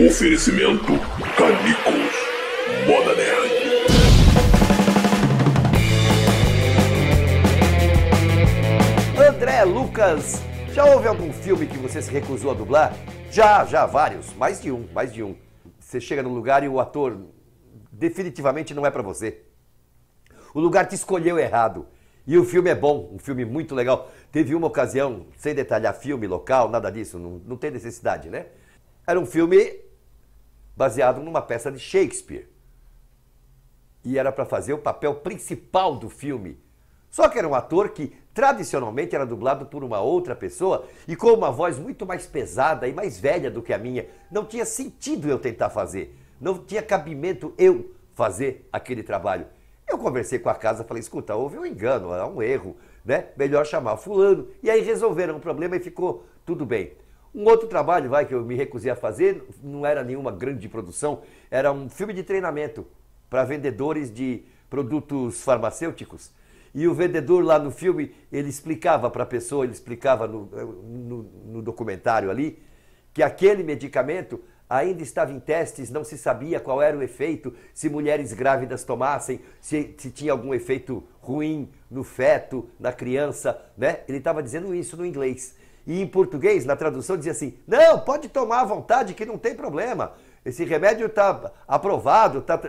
Oferecimento Canicos. Moda Nerd. André Lucas, já houve algum filme que você se recusou a dublar? Já, já, vários. Mais de um, mais de um. Você chega num lugar e o ator definitivamente não é para você. O lugar te escolheu errado. E o filme é bom, um filme muito legal. Teve uma ocasião, sem detalhar filme, local, nada disso, não, não tem necessidade, né? Era um filme baseado numa peça de Shakespeare. E era para fazer o papel principal do filme. Só que era um ator que tradicionalmente era dublado por uma outra pessoa e com uma voz muito mais pesada e mais velha do que a minha. Não tinha sentido eu tentar fazer. Não tinha cabimento eu fazer aquele trabalho. Eu conversei com a casa, falei: escuta, houve um engano, há um erro, né? Melhor chamar Fulano. E aí resolveram o problema e ficou tudo bem. Um outro trabalho, vai, que eu me recusei a fazer, não era nenhuma grande produção, era um filme de treinamento para vendedores de produtos farmacêuticos. E o vendedor lá no filme, ele explicava para a pessoa, ele explicava no, no, no documentário ali, que aquele medicamento ainda estava em testes, não se sabia qual era o efeito, se mulheres grávidas tomassem, se, se tinha algum efeito ruim no feto, na criança, né? Ele estava dizendo isso no inglês. E em português, na tradução, dizia assim: não, pode tomar à vontade, que não tem problema. Esse remédio está aprovado. Tá...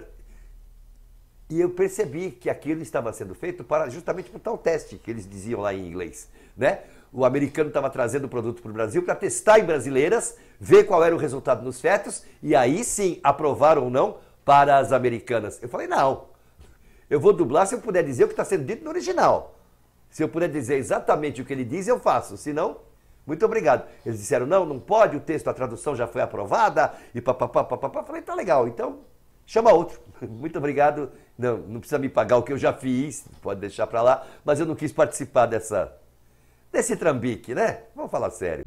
E eu percebi que aquilo estava sendo feito para justamente para tal teste que eles diziam lá em inglês. Né? O americano estava trazendo o produto para o Brasil para testar em brasileiras, ver qual era o resultado nos fetos e aí sim aprovar ou não para as americanas. Eu falei: não, eu vou dublar se eu puder dizer o que está sendo dito no original. Se eu puder dizer exatamente o que ele diz, eu faço. Se não, muito obrigado. Eles disseram, não, não pode, o texto, a tradução já foi aprovada, e papapá, papapá. Falei, tá legal, então chama outro. Muito obrigado. Não, não precisa me pagar o que eu já fiz, pode deixar para lá, mas eu não quis participar dessa, desse trambique, né? Vamos falar sério.